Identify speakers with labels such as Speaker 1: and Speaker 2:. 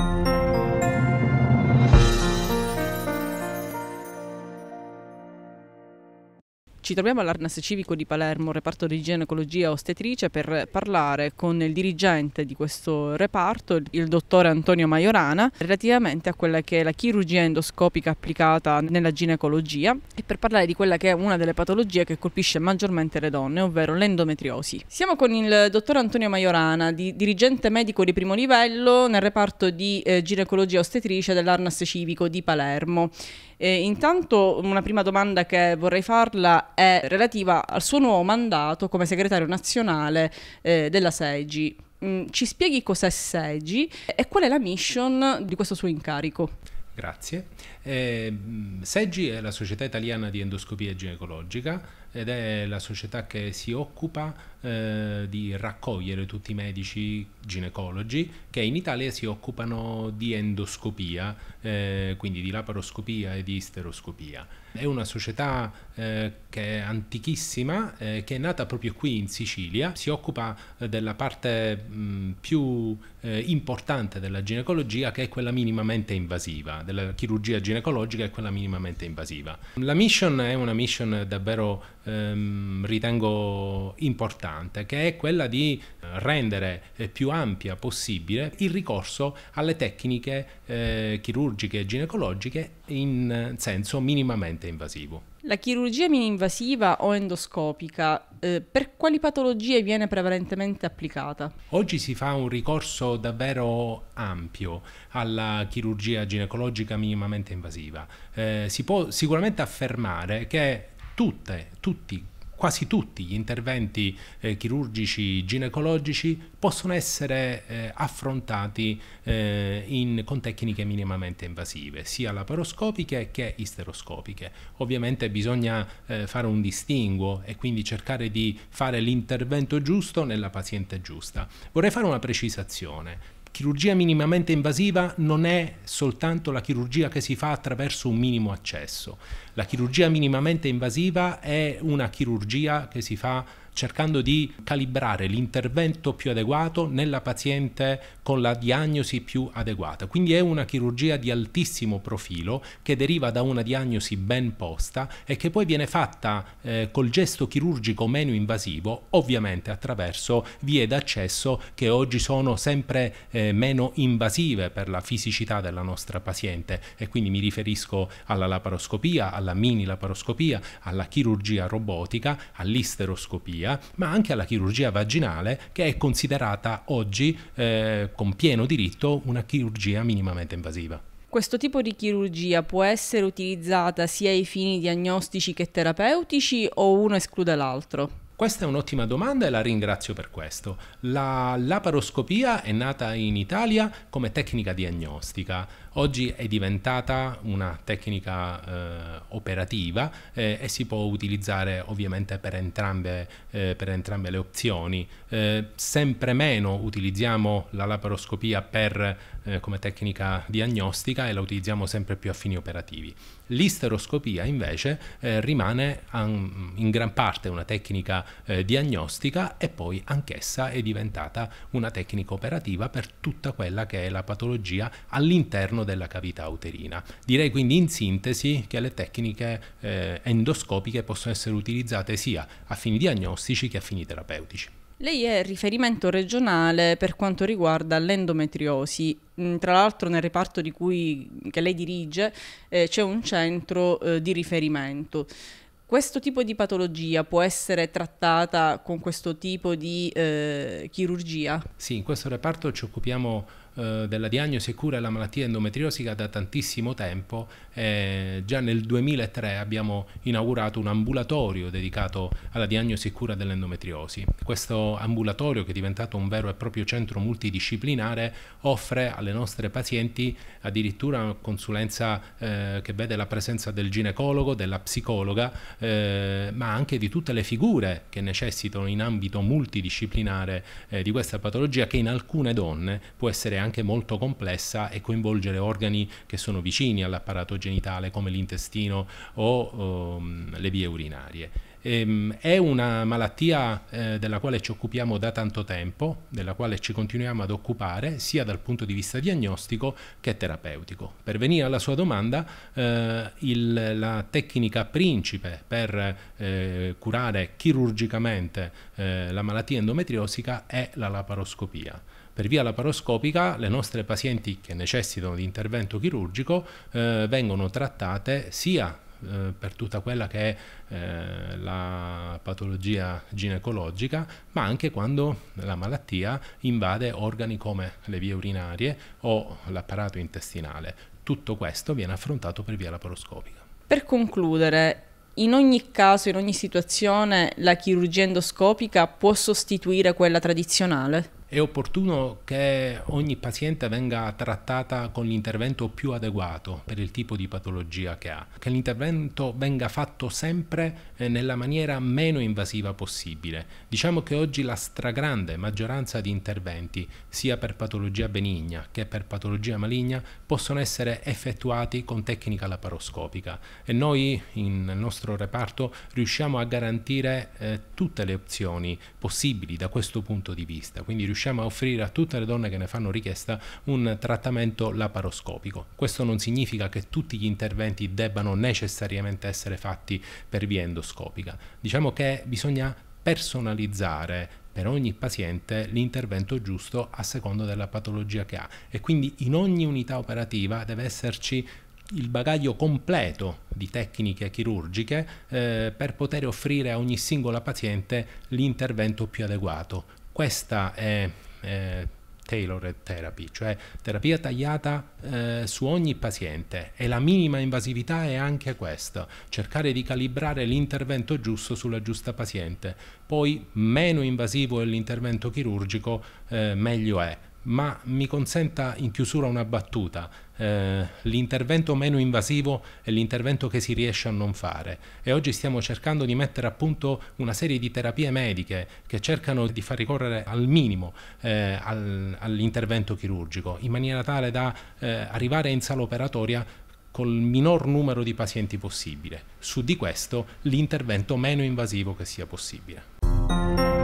Speaker 1: Thank you. Ci troviamo all'Arnas Civico di Palermo, reparto di ginecologia e ostetricia, per parlare con il dirigente di questo reparto, il dottore Antonio Maiorana, relativamente a quella che è la chirurgia endoscopica applicata nella ginecologia e per parlare di quella che è una delle patologie che colpisce maggiormente le donne, ovvero l'endometriosi. Siamo con il dottor Antonio Maiorana, di, dirigente medico di primo livello nel reparto di eh, ginecologia ostetrice dell'Arnas Civico di Palermo. Eh, intanto una prima domanda che vorrei farla è relativa al suo nuovo mandato come segretario nazionale eh, della SEGI. Mm, ci spieghi cos'è SEGI e qual è la mission di questo suo incarico?
Speaker 2: Grazie. Eh, mm, SEGI è la Società Italiana di Endoscopia Ginecologica ed è la società che si occupa eh, di raccogliere tutti i medici ginecologi che in Italia si occupano di endoscopia, eh, quindi di laparoscopia e di isteroscopia. È una società eh, che è antichissima, eh, che è nata proprio qui in Sicilia, si occupa eh, della parte mh, mm, più eh, importante della ginecologia che è quella minimamente invasiva, della chirurgia ginecologica è quella minimamente invasiva. La mission è una mission davvero Ehm, ritengo importante, che è quella di eh, rendere eh, più ampia possibile il ricorso alle tecniche eh, chirurgiche e ginecologiche in senso minimamente invasivo.
Speaker 1: La chirurgia mini-invasiva o endoscopica eh, per quali patologie viene prevalentemente applicata?
Speaker 2: Oggi si fa un ricorso davvero ampio alla chirurgia ginecologica minimamente invasiva. Eh, si può sicuramente affermare che tutte, tutti, quasi tutti gli interventi eh, chirurgici ginecologici possono essere eh, affrontati eh, in, con tecniche minimamente invasive, sia laparoscopiche che isteroscopiche. Ovviamente bisogna eh, fare un distinguo e quindi cercare di fare l'intervento giusto nella paziente giusta. Vorrei fare una precisazione chirurgia minimamente invasiva non è soltanto la chirurgia che si fa attraverso un minimo accesso. La chirurgia minimamente invasiva è una chirurgia che si fa cercando di calibrare l'intervento più adeguato nella paziente con la diagnosi più adeguata. Quindi è una chirurgia di altissimo profilo che deriva da una diagnosi ben posta e che poi viene fatta eh, col gesto chirurgico meno invasivo, ovviamente attraverso vie d'accesso che oggi sono sempre eh, meno invasive per la fisicità della nostra paziente e quindi mi riferisco alla laparoscopia, alla mini laparoscopia, alla chirurgia robotica, all'isteroscopia chirurgia, ma anche alla chirurgia vaginale che è considerata oggi eh, con pieno diritto una chirurgia minimamente invasiva.
Speaker 1: Questo tipo di chirurgia può essere utilizzata sia ai fini diagnostici che terapeutici o uno esclude l'altro? Questa è un'ottima domanda e la
Speaker 2: ringrazio per questo. La laparoscopia è nata in Italia come tecnica diagnostica. Oggi è diventata una tecnica eh, operativa eh, e si può utilizzare ovviamente per entrambe, eh, per entrambe le opzioni. Eh, sempre meno utilizziamo la laparoscopia per, eh, come tecnica diagnostica e la utilizziamo sempre più a fini operativi. L'isteroscopia invece eh, rimane an, in gran parte una tecnica diagnostica e poi anch'essa è diventata una tecnica operativa per tutta quella che è la patologia all'interno all'interno della cavità uterina. Direi quindi in sintesi che le tecniche eh, endoscopiche possono essere utilizzate sia a fini diagnostici che a fini terapeutici.
Speaker 1: Lei è riferimento regionale per quanto riguarda l'endometriosi. Mm, tra l'altro nel reparto cui, che lei dirige eh, c'è un centro eh, di riferimento. Questo tipo di patologia può essere trattata con questo tipo di eh, chirurgia?
Speaker 2: Sì, in questo reparto ci occupiamo eh, della diagnosi e cura della malattia endometriosica da tantissimo tempo. Eh, già nel 2003 abbiamo inaugurato un ambulatorio dedicato alla diagnosi e cura dell'endometriosi. Questo ambulatorio, che è diventato un vero e proprio centro multidisciplinare, offre alle nostre pazienti addirittura una consulenza eh, che vede la presenza del ginecologo, della psicologa, eh, ma anche di tutte le figure che necessitano in ambito multidisciplinare eh, di questa patologia che in alcune donne può essere anche molto complessa e coinvolgere organi che sono vicini all'apparato genitale come l'intestino o um, le vie urinarie. Ehm, è una malattia eh, della quale ci occupiamo da tanto tempo, della quale ci continuiamo ad occupare sia dal punto di vista diagnostico che terapeutico. Per venire alla sua domanda, eh, il, la tecnica principe per eh, curare chirurgicamente eh, la malattia endometriosica è la laparoscopia. Per via laparoscopica le nostre pazienti che necessitano di intervento chirurgico eh, vengono trattate sia eh, per tutta quella che è eh, la patologia ginecologica, ma anche quando la malattia invade organi come le vie urinarie o l'apparato intestinale. Tutto questo viene affrontato per via laparoscopica.
Speaker 1: Per concludere, in ogni caso, in ogni situazione, la chirurgia endoscopica può sostituire quella tradizionale? è opportuno che ogni paziente venga
Speaker 2: trattata con l'intervento più adeguato per il tipo di patologia che ha, che l'intervento venga fatto sempre eh, nella maniera meno invasiva possibile. Diciamo che oggi la stragrande maggioranza di interventi, sia per patologia benigna che per patologia maligna, possono essere effettuati con tecnica laparoscopica e noi nel nostro reparto riusciamo a garantire eh, tutte le opzioni possibili da questo punto di vista, quindi riusciamo riusciamo a offrire a tutte le donne che ne fanno richiesta un trattamento laparoscopico. Questo non significa che tutti gli interventi debbano necessariamente essere fatti per via endoscopica. Diciamo che bisogna personalizzare per ogni paziente l'intervento giusto a seconda della patologia che ha e quindi in ogni unità operativa deve esserci il bagaglio completo di tecniche chirurgiche eh, per poter offrire a ogni singola paziente l'intervento più adeguato. Questa è eh, tailored therapy, cioè terapia tagliata eh, su ogni paziente e la minima invasività è anche questa, cercare di calibrare l'intervento giusto sulla giusta paziente. Poi meno invasivo è l'intervento chirurgico, eh, meglio è ma mi consenta in chiusura una battuta. Eh, l'intervento meno invasivo è l'intervento che si riesce a non fare e oggi stiamo cercando di mettere a punto una serie di terapie mediche che cercano di far ricorrere al minimo eh, al, all'intervento chirurgico in maniera tale da eh, arrivare in sala operatoria col minor numero di pazienti possibile. Su di questo l'intervento meno invasivo che sia possibile.